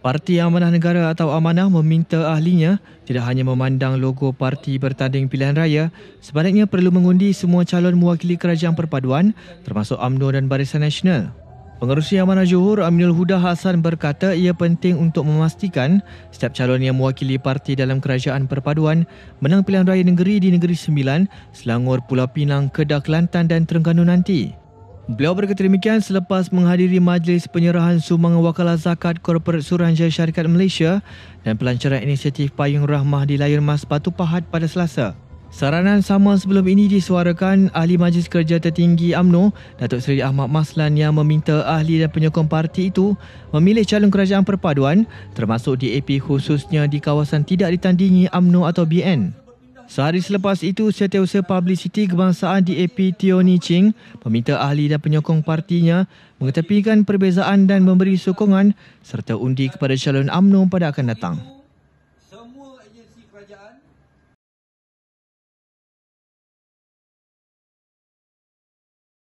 Parti Amanah Negara atau Amanah meminta ahlinya tidak hanya memandang logo parti bertanding pilihan raya, sebaliknya perlu mengundi semua calon mewakili kerajaan perpaduan termasuk AMNO dan Barisan Nasional. Pengerusi Amanah Johor Aminul Huda Hassan berkata ia penting untuk memastikan setiap calon yang mewakili parti dalam kerajaan perpaduan menang pilihan raya negeri di Negeri Sembilan, Selangor, Pulau Pinang, Kedah, Kelantan dan Terengganu nanti. Beliau berkata demikian selepas menghadiri majlis penyerahan sumbangan wakalah zakat korporat Suruhanjaya Syarikat Malaysia dan pelancaran inisiatif Payung Rahmah di Layar Mas Batu Pahat pada Selasa. Saranan sama sebelum ini disuarakan Ahli Majlis Kerja Tertinggi AMNO, Datuk Seri Ahmad Maslan yang meminta ahli dan penyokong parti itu memilih calon kerajaan perpaduan termasuk DAP khususnya di kawasan tidak ditandingi AMNO atau BN. Sehari selepas itu, setiausaha publicity kebangsaan DAP Tio Ni Ching meminta ahli dan penyokong partinya mengetepikan perbezaan dan memberi sokongan serta undi kepada calon UMNO pada akan datang.